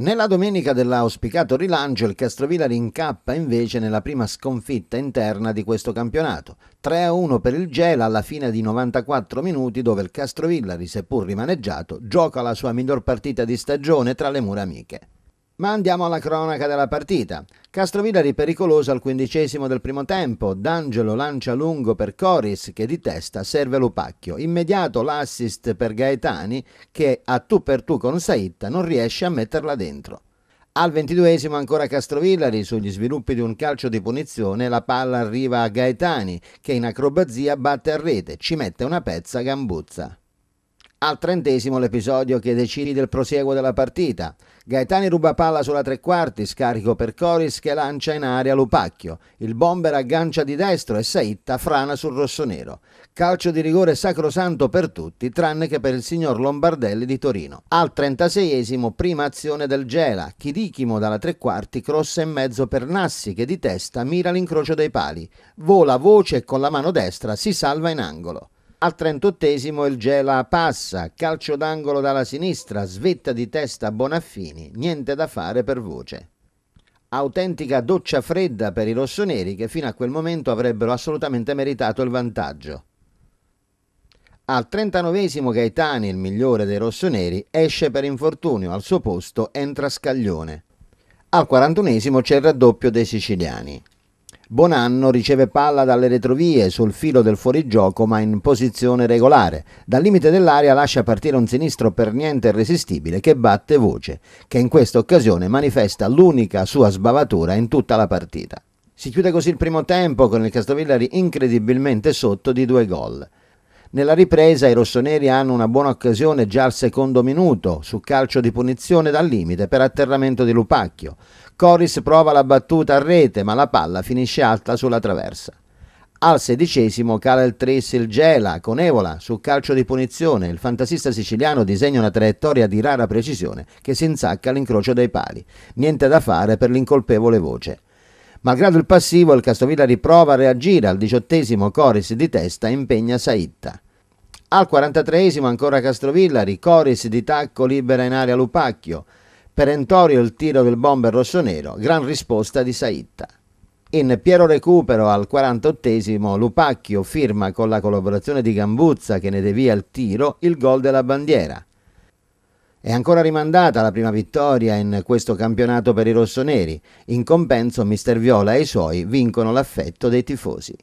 Nella domenica dell'auspicato rilancio il Castrovilla rincappa invece nella prima sconfitta interna di questo campionato. 3-1 per il Gela alla fine di 94 minuti dove il Castrovillari, seppur rimaneggiato, gioca la sua miglior partita di stagione tra le mura amiche. Ma andiamo alla cronaca della partita. Castrovillari pericoloso al quindicesimo del primo tempo, D'Angelo lancia lungo per Coris che di testa serve Lupacchio, immediato l'assist per Gaetani che a tu per tu con Saitta non riesce a metterla dentro. Al ventiduesimo ancora Castrovillari, sugli sviluppi di un calcio di punizione la palla arriva a Gaetani che in acrobazia batte a rete, ci mette una pezza gambuzza. Al trentesimo l'episodio che decide il prosieguo della partita. Gaetani ruba palla sulla tre quarti, scarico per Coris che lancia in aria Lupacchio. Il bomber aggancia di destro e Saitta frana sul rossonero. Calcio di rigore sacrosanto per tutti, tranne che per il signor Lombardelli di Torino. Al trentaseiesimo prima azione del Gela. Chidichimo dalla tre quarti crossa in mezzo per Nassi che di testa mira l'incrocio dei pali. Vola voce e con la mano destra si salva in angolo. Al 38 il Gela passa, calcio d'angolo dalla sinistra, svetta di testa Bonaffini, niente da fare per voce. Autentica doccia fredda per i rossoneri che fino a quel momento avrebbero assolutamente meritato il vantaggio. Al 39 Gaetani, il migliore dei rossoneri, esce per infortunio, al suo posto entra Scaglione. Al 41 c'è il raddoppio dei siciliani. Bonanno riceve palla dalle retrovie sul filo del fuorigioco ma in posizione regolare. Dal limite dell'area lascia partire un sinistro per niente irresistibile che batte voce, che in questa occasione manifesta l'unica sua sbavatura in tutta la partita. Si chiude così il primo tempo con il Castovillari incredibilmente sotto di due gol. Nella ripresa i rossoneri hanno una buona occasione già al secondo minuto, su calcio di punizione dal limite per atterramento di Lupacchio. Coris prova la battuta a rete, ma la palla finisce alta sulla traversa. Al sedicesimo cala il tris il Gela con Evola su calcio di punizione. Il fantasista siciliano disegna una traiettoria di rara precisione che si insacca all'incrocio dei pali. Niente da fare per l'incolpevole voce. Malgrado il passivo, il Castovilla riprova a reagire al diciottesimo Coris di testa impegna Saitta. Al 43 ancora Castrovillari, Coris di tacco libera in aria Lupacchio. Perentorio il tiro del bomber rossonero, gran risposta di Saitta. In Piero Recupero al 48 Lupacchio firma con la collaborazione di Gambuzza che ne devia il tiro il gol della bandiera. È ancora rimandata la prima vittoria in questo campionato per i rossoneri. In compenso Mister Viola e i suoi vincono l'affetto dei tifosi.